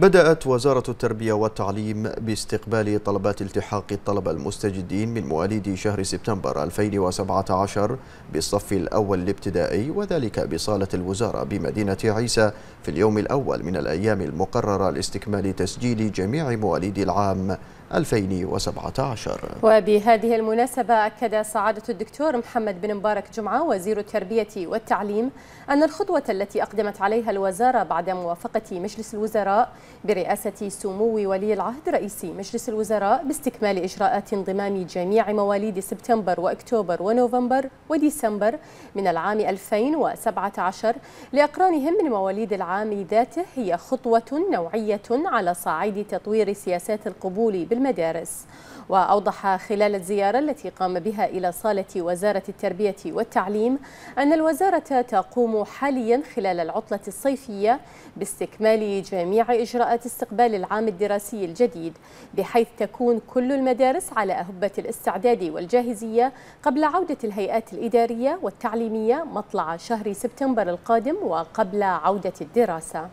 بدأت وزارة التربية والتعليم باستقبال طلبات التحاق الطلبة المستجدين من مواليد شهر سبتمبر 2017 بالصف الأول الابتدائي وذلك بصالة الوزارة بمدينة عيسى في اليوم الأول من الأيام المقررة لاستكمال تسجيل جميع مواليد العام 2017 وبهذه المناسبة أكد سعادة الدكتور محمد بن مبارك جمعة وزير التربية والتعليم أن الخطوة التي أقدمت عليها الوزارة بعد موافقة مجلس الوزراء برئاسة سمو ولي العهد رئيس مجلس الوزراء باستكمال إجراءات انضمام جميع مواليد سبتمبر وأكتوبر ونوفمبر وديسمبر من العام 2017 لأقرانهم من مواليد العام ذاته هي خطوة نوعية على صعيد تطوير سياسات القبول بالمدارس وأوضح خلال الزيارة التي قام بها إلى صالة وزارة التربية والتعليم أن الوزارة تقوم حاليا خلال العطلة الصيفية باستكمال جميع إجراءات إجراءات استقبال العام الدراسي الجديد بحيث تكون كل المدارس على أهبة الاستعداد والجاهزية قبل عودة الهيئات الإدارية والتعليمية مطلع شهر سبتمبر القادم وقبل عودة الدراسة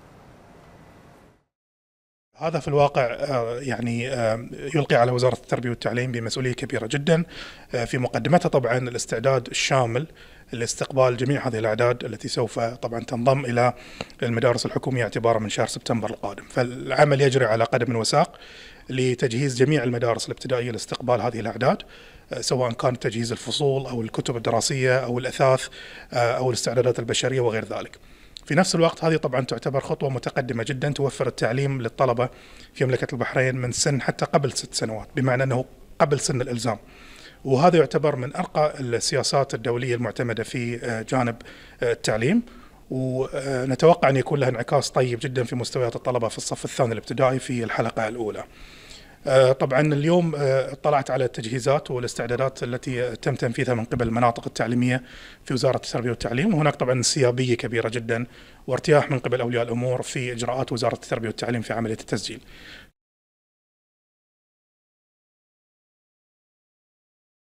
هذا في الواقع آه، يعني آه، يلقي على وزارة التربية والتعليم بمسؤولية كبيرة جدا آه، في مقدمتها طبعا الاستعداد الشامل لاستقبال جميع هذه الأعداد التي سوف طبعا تنضم إلى المدارس الحكومية اعتبارا من شهر سبتمبر القادم فالعمل يجري على قدم وساق لتجهيز جميع المدارس الابتدائية لاستقبال هذه الأعداد سواء كان تجهيز الفصول أو الكتب الدراسية أو الأثاث أو الاستعدادات البشرية وغير ذلك في نفس الوقت هذه طبعا تعتبر خطوة متقدمة جدا توفر التعليم للطلبة في مملكة البحرين من سن حتى قبل ست سنوات بمعنى أنه قبل سن الإلزام وهذا يعتبر من أرقى السياسات الدولية المعتمدة في آه، جانب آه، التعليم ونتوقع أن يكون لها انعكاس طيب جدا في مستويات الطلبة في الصف الثاني الابتدائي في الحلقة الأولى آه، طبعا اليوم آه، اطلعت على التجهيزات والاستعدادات التي تم تنفيذها من قبل المناطق التعليميه في وزاره التربيه والتعليم وهناك طبعا سيابيه كبيره جدا وارتياح من قبل اولياء الامور في اجراءات وزاره التربيه والتعليم في عمليه التسجيل